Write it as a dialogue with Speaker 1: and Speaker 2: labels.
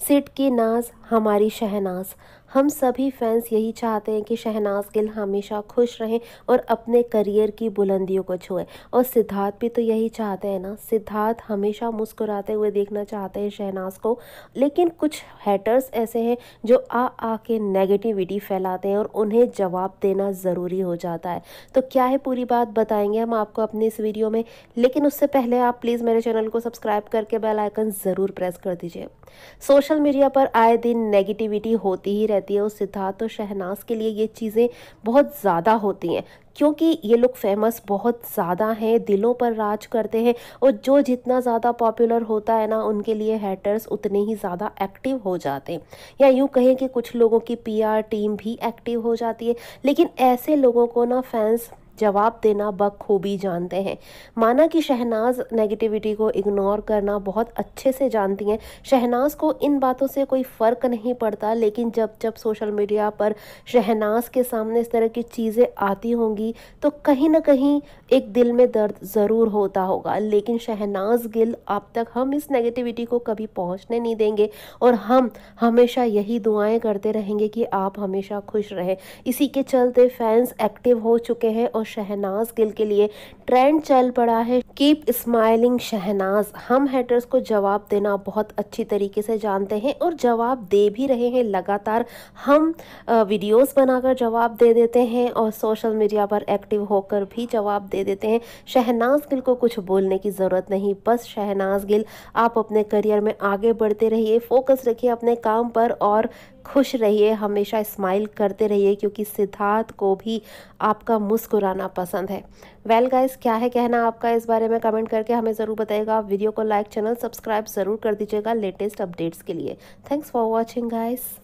Speaker 1: seat की नाज हमारी शहनाज हम सभी फैंस यही चाहते हैं कि शहनाज गिल हमेशा खुश रहें और अपने करियर की बुलंदियों को छुएं और सिद्धार्थ भी तो यही चाहते हैं ना सिद्धार्थ हमेशा मुस्कुराते हुए देखना चाहते हैं शहनाज को लेकिन कुछ हैटर्स ऐसे हैं जो आ आ के नेगेटिविटी फैलाते हैं और उन्हें जवाब देना ज़रूरी हो जाता है तो क्या है पूरी बात बताएंगे हम आपको अपने इस वीडियो में लेकिन उससे पहले आप प्लीज़ मेरे चैनल को सब्सक्राइब करके बेल आइकन ज़रूर प्रेस कर दीजिए सोशल मीडिया पर आए दिन नेगेटिविटी होती ही रहती रहती है और सिद्धार्थ और शहनाज के लिए ये चीज़ें बहुत ज़्यादा होती हैं क्योंकि ये लोग फेमस बहुत ज़्यादा हैं दिलों पर राज करते हैं और जो जितना ज़्यादा पॉपुलर होता है ना उनके लिए हैटर्स उतने ही ज़्यादा एक्टिव हो जाते हैं या यूँ कहें कि कुछ लोगों की पीआर टीम भी एक्टिव हो जाती है लेकिन ऐसे लोगों को ना फैंस जवाब देना बखूबी जानते हैं माना कि शहनाज नेगेटिविटी को इग्नोर करना बहुत अच्छे से जानती हैं शहनाज को इन बातों से कोई फ़र्क नहीं पड़ता लेकिन जब जब सोशल मीडिया पर शहनाज के सामने इस तरह की चीज़ें आती होंगी तो कहीं ना कहीं एक दिल में दर्द ज़रूर होता होगा लेकिन शहनाज गिल अब तक हम इस नेगेटिविटी को कभी पहुँचने नहीं देंगे और हम हमेशा यही दुआएँ करते रहेंगे कि आप हमेशा खुश रहें इसी के चलते फैंस एक्टिव हो चुके हैं और और शहनाज गिल के लिए ट्रेंड चल पड़ा है कीप स्माइलिंग शहनाज हम हेटर्स को जवाब देना बहुत अच्छी तरीके से जानते हैं और जवाब दे भी रहे हैं लगातार हम वीडियोस बनाकर जवाब दे देते हैं और सोशल मीडिया पर एक्टिव होकर भी जवाब दे देते हैं शहनाज गिल को कुछ बोलने की ज़रूरत नहीं बस शहनाज गिल आप अपने करियर में आगे बढ़ते रहिए फोकस रखिए अपने काम पर और खुश रहिए हमेशा स्माइल करते रहिए क्योंकि सिद्धार्थ को भी आपका मुस्कुरा चलाना पसंद है वेल well गाइस क्या है कहना आपका इस बारे में कमेंट करके हमें ज़रूर बताइएगा वीडियो को लाइक चैनल सब्सक्राइब ज़रूर कर दीजिएगा लेटेस्ट अपडेट्स के लिए थैंक्स फॉर वॉचिंग गाइस